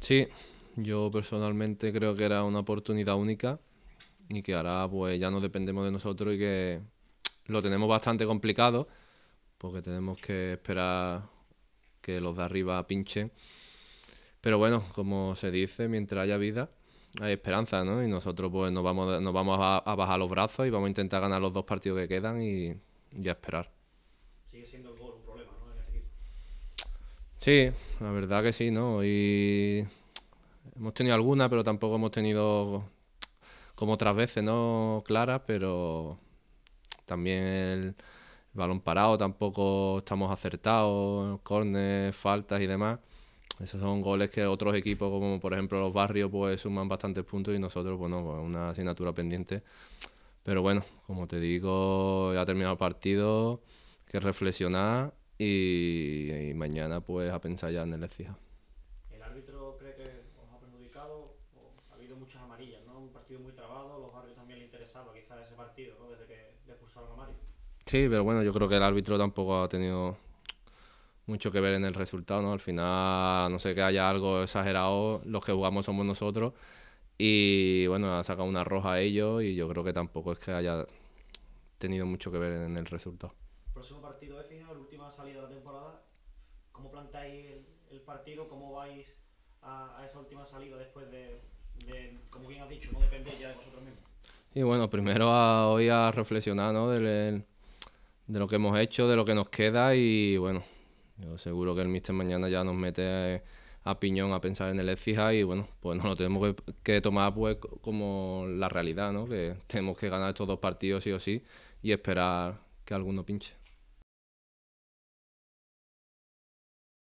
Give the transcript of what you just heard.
Sí, yo personalmente creo que era una oportunidad única y que ahora pues ya no dependemos de nosotros y que lo tenemos bastante complicado porque tenemos que esperar que los de arriba pinchen. Pero bueno, como se dice, mientras haya vida hay esperanza, ¿no? Y nosotros pues nos vamos, nos vamos a, bajar los brazos y vamos a intentar ganar los dos partidos que quedan y, a esperar. Sí, la verdad que sí, ¿no? Y hemos tenido alguna, pero tampoco hemos tenido como otras veces, ¿no? clara pero también el balón parado, tampoco estamos acertados, cornes, faltas y demás. Esos son goles que otros equipos, como por ejemplo los barrios, pues suman bastantes puntos y nosotros, pues no, pues una asignatura pendiente. Pero bueno, como te digo, ya ha terminado el partido, que reflexionar y mañana pues a pensar ya en el Ecija. ¿El árbitro cree que os ha perjudicado? Ha habido muchas amarillas, ¿no? Un partido muy trabado, los árbitros también le interesaba quizás ese partido, ¿no? Desde que le expulsaron a Mario. Sí, pero bueno, yo creo que el árbitro tampoco ha tenido mucho que ver en el resultado, ¿no? Al final, no sé que haya algo exagerado, los que jugamos somos nosotros. Y bueno, ha sacado una roja a ellos y yo creo que tampoco es que haya tenido mucho que ver en el resultado. Próximo partido de última salida de la temporada, el, partido? ¿Cómo vais a, esa última salida después de, como bien has dicho, no depende ya de vosotros mismos? Y bueno, primero a, hoy a reflexionar ¿no? de, lo que hemos hecho, de lo que nos queda y bueno, yo seguro que el Mister mañana ya nos mete eh, a, piñón a pensar en el fija y bueno, pues nos lo tenemos que, que, tomar pues como la realidad, ¿no? que tenemos que ganar estos dos partidos sí o sí y esperar que alguno pinche.